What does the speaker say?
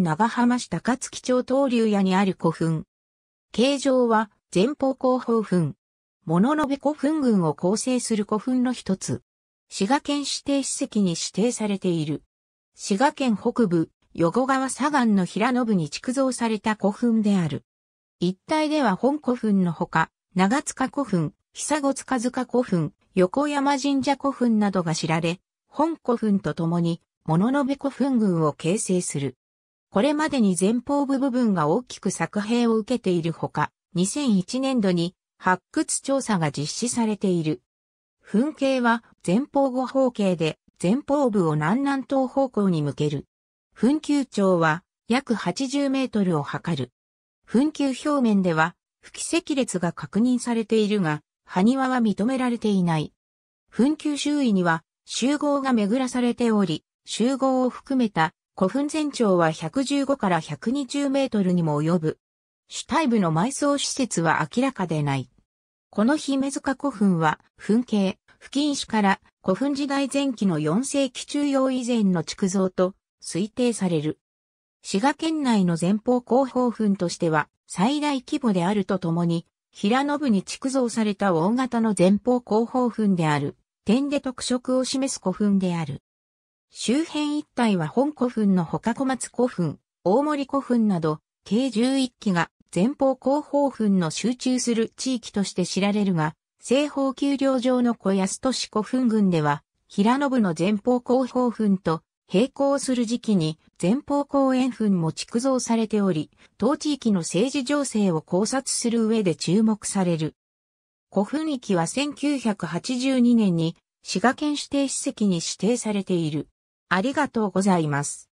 長浜市高槻町東流屋にある古墳。形状は前方後方墳。物の部古墳群を構成する古墳の一つ。滋賀県指定史跡に指定されている。滋賀県北部、横川左岸の平野部に築造された古墳である。一帯では本古墳のほか、長塚古墳、久子塚塚古墳、横山神社古墳などが知られ、本古墳とともに、物の部古墳群を形成する。これまでに前方部部分が大きく作兵を受けているほか、2001年度に発掘調査が実施されている。噴景は前方後方形で前方部を南南東方向に向ける。噴球長は約80メートルを測る。噴球表面では不規積列が確認されているが、埴輪は認められていない。噴球周囲には集合が巡らされており、集合を含めた古墳全長は115から120メートルにも及ぶ。主体部の埋葬施設は明らかでない。この姫塚古墳は、墳形、付近市から古墳時代前期の4世紀中央以前の築造と推定される。滋賀県内の前方後方墳としては最大規模であるとともに、平野部に築造された大型の前方後方墳である、点で特色を示す古墳である。周辺一帯は本古墳の他小松古墳、大森古墳など、計11基が前方後方墳の集中する地域として知られるが、西方丘陵上の小安都市古墳群では、平信の前方後方墳と並行する時期に前方後円墳も築造されており、当地域の政治情勢を考察する上で注目される。古墳域は1982年に滋賀県指定史跡に指定されている。ありがとうございます。